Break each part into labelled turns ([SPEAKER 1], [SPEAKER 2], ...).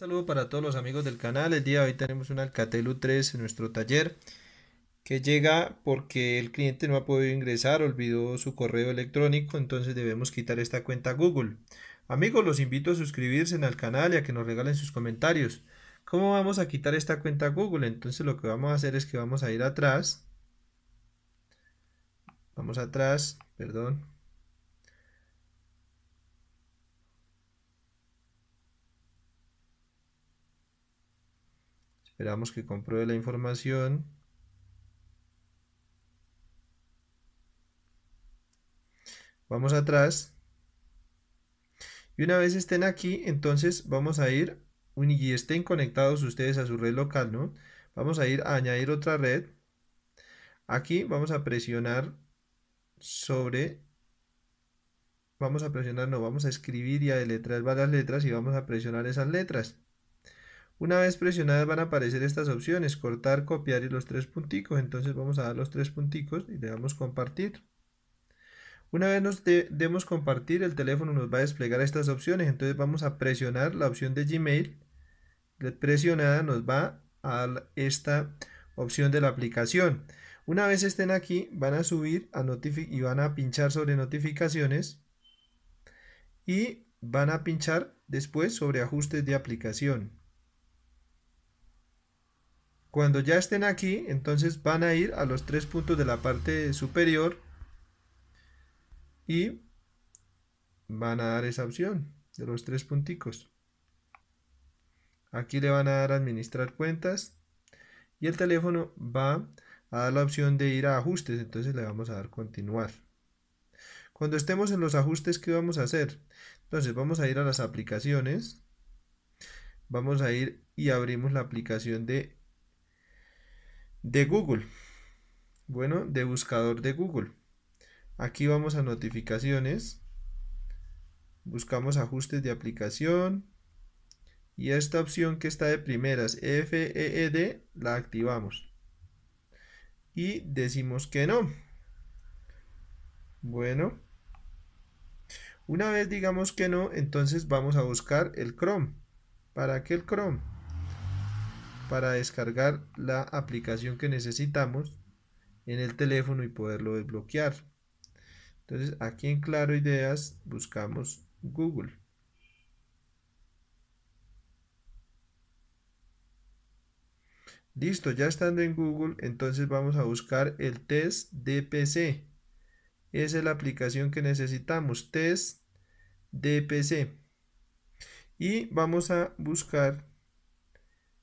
[SPEAKER 1] saludo para todos los amigos del canal. El día de hoy tenemos un Alcatel U3 en nuestro taller que llega porque el cliente no ha podido ingresar, olvidó su correo electrónico, entonces debemos quitar esta cuenta Google. Amigos, los invito a suscribirse al canal y a que nos regalen sus comentarios. ¿Cómo vamos a quitar esta cuenta Google? Entonces lo que vamos a hacer es que vamos a ir atrás. Vamos atrás, perdón, Esperamos que compruebe la información. Vamos atrás. Y una vez estén aquí, entonces vamos a ir, y estén conectados ustedes a su red local, ¿no? Vamos a ir a añadir otra red. Aquí vamos a presionar sobre... Vamos a presionar, no, vamos a escribir y a letrar varias letras y vamos a presionar esas letras. Una vez presionadas van a aparecer estas opciones, cortar, copiar y los tres punticos. Entonces vamos a dar los tres punticos y le damos compartir. Una vez nos demos compartir, el teléfono nos va a desplegar estas opciones. Entonces vamos a presionar la opción de Gmail. Presionada nos va a esta opción de la aplicación. Una vez estén aquí, van a subir a y van a pinchar sobre notificaciones y van a pinchar después sobre ajustes de aplicación. Cuando ya estén aquí, entonces van a ir a los tres puntos de la parte superior y van a dar esa opción de los tres punticos. Aquí le van a dar administrar cuentas y el teléfono va a dar la opción de ir a ajustes, entonces le vamos a dar continuar. Cuando estemos en los ajustes, ¿qué vamos a hacer? Entonces vamos a ir a las aplicaciones, vamos a ir y abrimos la aplicación de de Google. Bueno, de buscador de Google. Aquí vamos a notificaciones. Buscamos ajustes de aplicación. Y esta opción que está de primeras, FEED, la activamos. Y decimos que no. Bueno. Una vez digamos que no, entonces vamos a buscar el Chrome. ¿Para qué el Chrome? para descargar la aplicación que necesitamos en el teléfono y poderlo desbloquear. Entonces aquí en Claro Ideas buscamos Google. Listo, ya estando en Google, entonces vamos a buscar el test DPC. Esa es la aplicación que necesitamos, test de pc Y vamos a buscar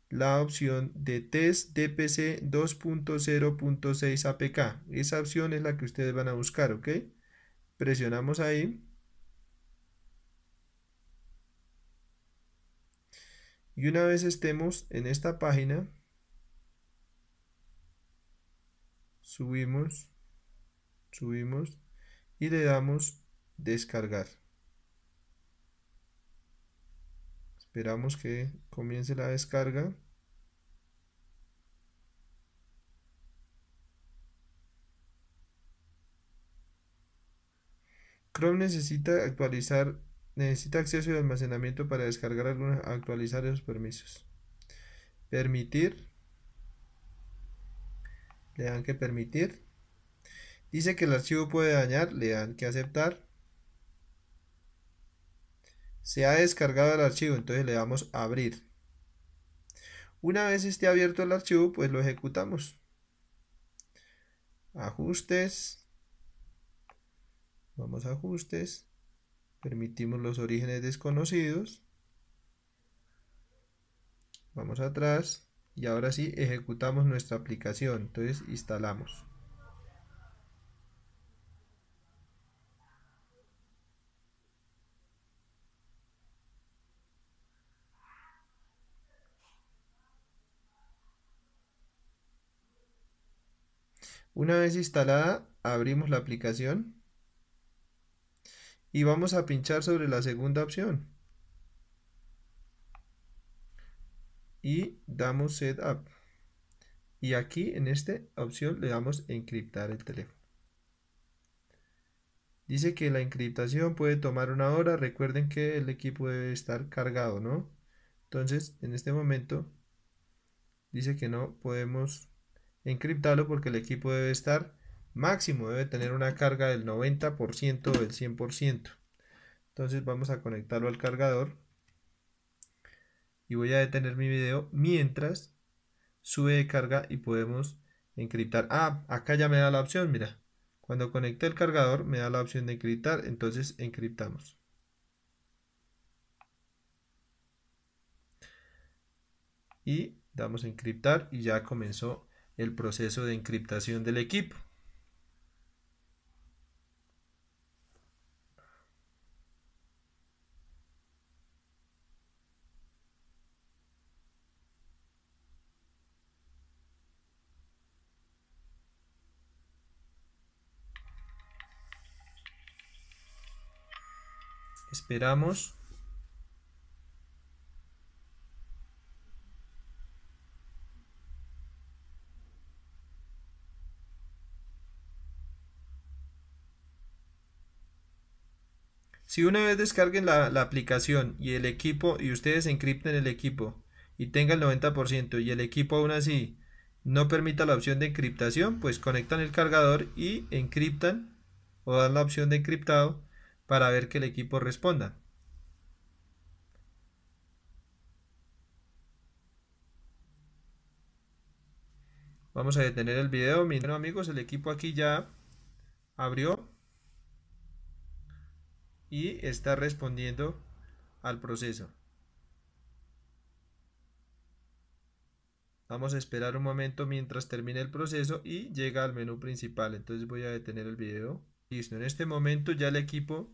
[SPEAKER 1] la opción de test DPC 2.0.6 APK. Esa opción es la que ustedes van a buscar, ¿ok? Presionamos ahí. Y una vez estemos en esta página, subimos, subimos y le damos descargar. Esperamos que comience la descarga. Chrome necesita actualizar, necesita acceso y almacenamiento para descargar algunos actualizar esos permisos. Permitir. Le dan que permitir. Dice que el archivo puede dañar, le dan que aceptar. Se ha descargado el archivo, entonces le damos a abrir. Una vez esté abierto el archivo, pues lo ejecutamos. Ajustes. Vamos a ajustes. Permitimos los orígenes desconocidos. Vamos atrás. Y ahora sí ejecutamos nuestra aplicación. Entonces instalamos. Una vez instalada, abrimos la aplicación y vamos a pinchar sobre la segunda opción. Y damos Setup. Y aquí en esta opción le damos encriptar el teléfono. Dice que la encriptación puede tomar una hora. Recuerden que el equipo debe estar cargado, ¿no? Entonces, en este momento, dice que no podemos encriptarlo porque el equipo debe estar máximo, debe tener una carga del 90% o del 100%. Entonces vamos a conectarlo al cargador y voy a detener mi video mientras sube de carga y podemos encriptar. Ah, acá ya me da la opción, mira. Cuando conecté el cargador me da la opción de encriptar, entonces encriptamos. Y damos encriptar y ya comenzó el proceso de encriptación del equipo. Esperamos Si una vez descarguen la, aplicación y el equipo y ustedes encripten el equipo y tengan el 90% y el equipo aún así no permita la opción de encriptación, pues conectan el cargador y encriptan o dan la opción de encriptado para ver que el equipo responda. Vamos a detener el video. Bueno amigos, el equipo aquí ya abrió y está respondiendo al proceso. Vamos a esperar un momento mientras termine el proceso y llega al menú principal. Entonces voy a detener el video. Listo, en este momento ya el equipo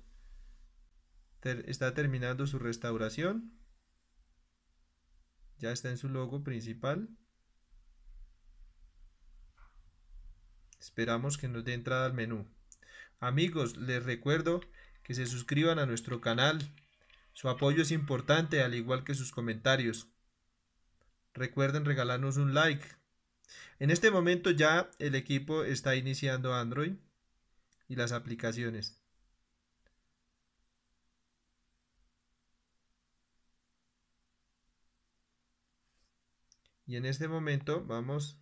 [SPEAKER 1] está terminando su restauración. Ya está en su logo principal. Esperamos que nos dé entrada al menú. Amigos, les recuerdo que se suscriban a nuestro canal. Su apoyo es importante, al igual que sus comentarios. Recuerden regalarnos un like. En este momento ya el equipo está iniciando Android y las aplicaciones. Y en este momento vamos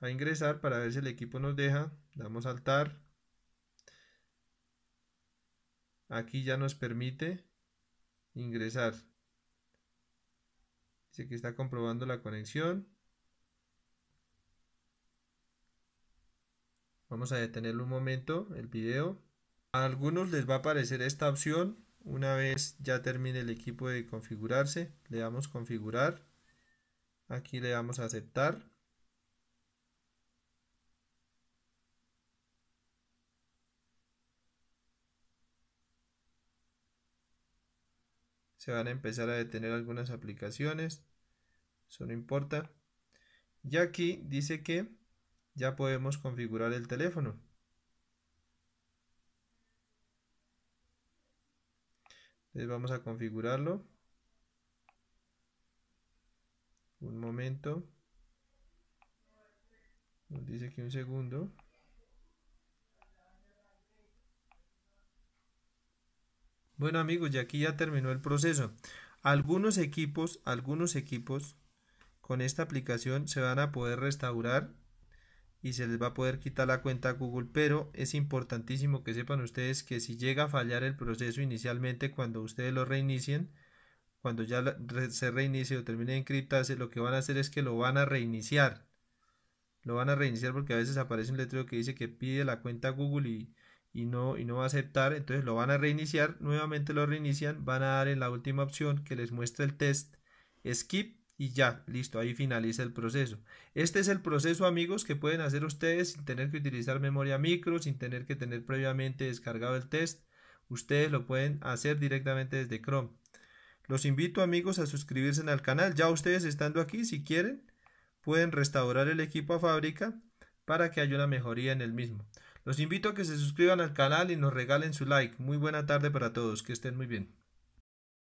[SPEAKER 1] a ingresar para ver si el equipo nos deja. Damos saltar. Aquí ya nos permite ingresar. Dice que está comprobando la conexión. Vamos a detener un momento el video. A algunos les va a aparecer esta opción. Una vez ya termine el equipo de configurarse, le damos configurar. Aquí le damos aceptar. se van a empezar a detener algunas aplicaciones. Eso no importa. Y aquí dice que ya podemos configurar el teléfono. Entonces vamos a configurarlo. Un momento. Nos dice que un segundo. Bueno amigos, y aquí ya terminó el proceso. Algunos equipos, algunos equipos con esta aplicación se van a poder restaurar y se les va a poder quitar la cuenta Google, pero es importantísimo que sepan ustedes que si llega a fallar el proceso inicialmente cuando ustedes lo reinicien, cuando ya se reinicie o termine de encriptarse, lo que van a hacer es que lo van a reiniciar. Lo van a reiniciar porque a veces aparece un letrero que dice que pide la cuenta Google y y no, y no va a aceptar, entonces lo van a reiniciar, nuevamente lo reinician, van a dar en la última opción que les muestra el test skip y ya, listo, ahí finaliza el proceso. Este es el proceso amigos que pueden hacer ustedes sin tener que utilizar memoria micro, sin tener que tener previamente descargado el test, ustedes lo pueden hacer directamente desde Chrome. Los invito amigos a suscribirse al canal, ya ustedes estando aquí si quieren pueden restaurar el equipo a fábrica para que haya una mejoría en el mismo. Los invito a que se suscriban al canal y nos regalen su like. Muy buena tarde para todos, que estén muy bien.